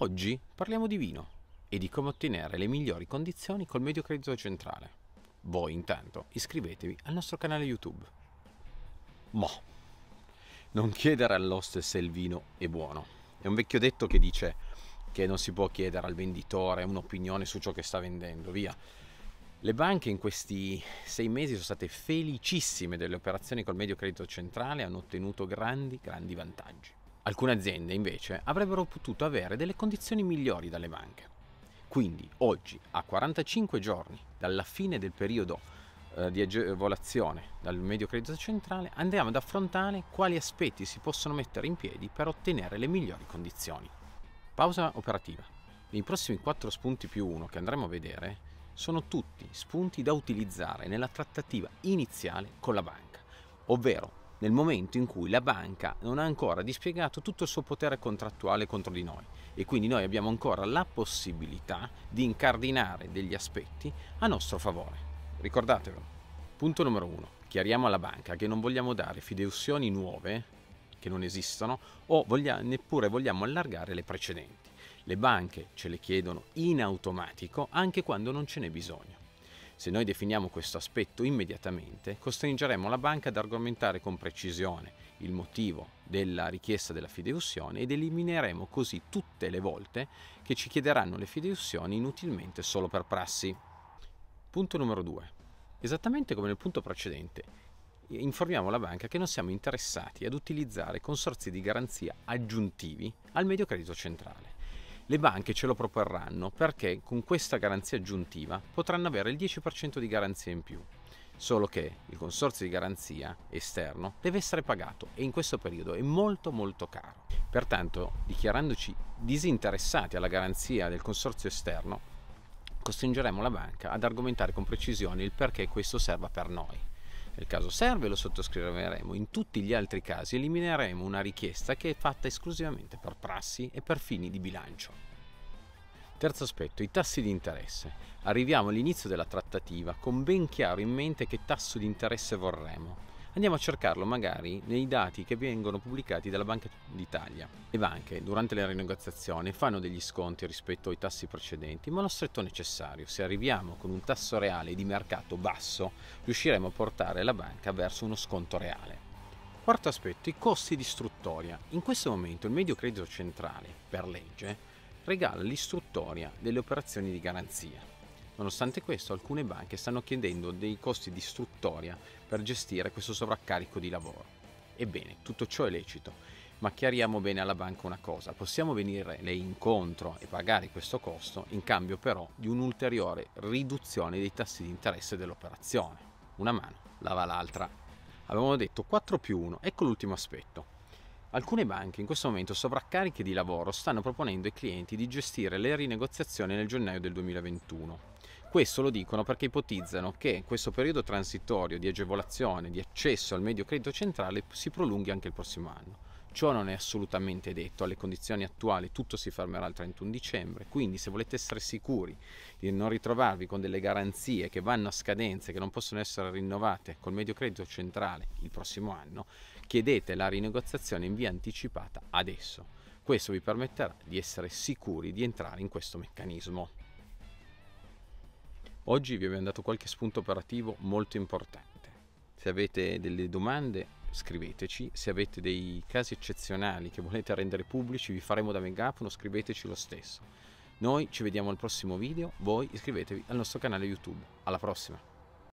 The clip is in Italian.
Oggi parliamo di vino e di come ottenere le migliori condizioni col medio credito centrale. Voi intanto iscrivetevi al nostro canale YouTube. Mo, non chiedere all'oste se il vino è buono. È un vecchio detto che dice che non si può chiedere al venditore un'opinione su ciò che sta vendendo, via. Le banche in questi sei mesi sono state felicissime delle operazioni col medio credito centrale e hanno ottenuto grandi, grandi vantaggi. Alcune aziende invece avrebbero potuto avere delle condizioni migliori dalle banche. Quindi oggi, a 45 giorni dalla fine del periodo eh, di agevolazione dal medio credito centrale, andiamo ad affrontare quali aspetti si possono mettere in piedi per ottenere le migliori condizioni. Pausa operativa. I prossimi 4 spunti più 1 che andremo a vedere sono tutti spunti da utilizzare nella trattativa iniziale con la banca, ovvero nel momento in cui la banca non ha ancora dispiegato tutto il suo potere contrattuale contro di noi e quindi noi abbiamo ancora la possibilità di incardinare degli aspetti a nostro favore. Ricordatevelo. Punto numero uno. Chiariamo alla banca che non vogliamo dare fideuzioni nuove che non esistono o voglia, neppure vogliamo allargare le precedenti. Le banche ce le chiedono in automatico anche quando non ce n'è bisogno. Se noi definiamo questo aspetto immediatamente, costringeremo la banca ad argomentare con precisione il motivo della richiesta della fideiussione ed elimineremo così tutte le volte che ci chiederanno le fideiussioni inutilmente solo per prassi. Punto numero 2. Esattamente come nel punto precedente, informiamo la banca che non siamo interessati ad utilizzare consorzi di garanzia aggiuntivi al medio credito centrale. Le banche ce lo proporranno perché con questa garanzia aggiuntiva potranno avere il 10% di garanzia in più. Solo che il consorzio di garanzia esterno deve essere pagato e in questo periodo è molto molto caro. Pertanto, dichiarandoci disinteressati alla garanzia del consorzio esterno, costringeremo la banca ad argomentare con precisione il perché questo serva per noi. Nel caso serve lo sottoscriveremo, in tutti gli altri casi elimineremo una richiesta che è fatta esclusivamente per prassi e per fini di bilancio. Terzo aspetto, i tassi di interesse. Arriviamo all'inizio della trattativa con ben chiaro in mente che tasso di interesse vorremmo andiamo a cercarlo magari nei dati che vengono pubblicati dalla Banca d'Italia. Le banche durante la rinegoziazione fanno degli sconti rispetto ai tassi precedenti, ma lo stretto necessario. Se arriviamo con un tasso reale di mercato basso, riusciremo a portare la banca verso uno sconto reale. Quarto aspetto, i costi di istruttoria. In questo momento il medio credito centrale, per legge, regala l'istruttoria delle operazioni di garanzia. Nonostante questo, alcune banche stanno chiedendo dei costi di struttoria per gestire questo sovraccarico di lavoro. Ebbene, tutto ciò è lecito, ma chiariamo bene alla banca una cosa, possiamo venire lei incontro e pagare questo costo in cambio però di un'ulteriore riduzione dei tassi di interesse dell'operazione. Una mano lava l'altra. Avevamo detto 4 più 1, ecco l'ultimo aspetto. Alcune banche in questo momento sovraccariche di lavoro stanno proponendo ai clienti di gestire le rinegoziazioni nel gennaio del 2021 questo lo dicono perché ipotizzano che questo periodo transitorio di agevolazione, di accesso al medio credito centrale si prolunghi anche il prossimo anno. Ciò non è assolutamente detto, alle condizioni attuali tutto si fermerà il 31 dicembre, quindi se volete essere sicuri di non ritrovarvi con delle garanzie che vanno a scadenze, che non possono essere rinnovate col medio credito centrale il prossimo anno, chiedete la rinegoziazione in via anticipata adesso. Questo vi permetterà di essere sicuri di entrare in questo meccanismo. Oggi vi abbiamo dato qualche spunto operativo molto importante. Se avete delle domande scriveteci, se avete dei casi eccezionali che volete rendere pubblici vi faremo da megafono, scriveteci lo stesso. Noi ci vediamo al prossimo video, voi iscrivetevi al nostro canale YouTube. Alla prossima!